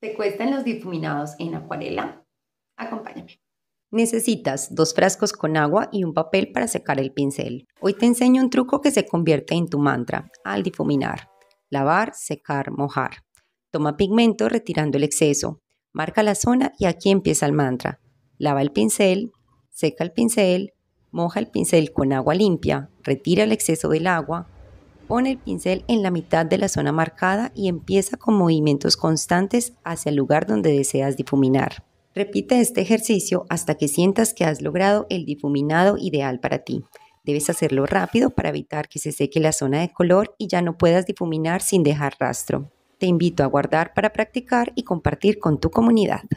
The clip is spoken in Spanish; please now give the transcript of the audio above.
¿Te cuestan los difuminados en acuarela? Acompáñame. Necesitas dos frascos con agua y un papel para secar el pincel. Hoy te enseño un truco que se convierte en tu mantra al difuminar. Lavar, secar, mojar. Toma pigmento retirando el exceso. Marca la zona y aquí empieza el mantra. Lava el pincel, seca el pincel, moja el pincel con agua limpia, retira el exceso del agua, Pone el pincel en la mitad de la zona marcada y empieza con movimientos constantes hacia el lugar donde deseas difuminar. Repite este ejercicio hasta que sientas que has logrado el difuminado ideal para ti. Debes hacerlo rápido para evitar que se seque la zona de color y ya no puedas difuminar sin dejar rastro. Te invito a guardar para practicar y compartir con tu comunidad.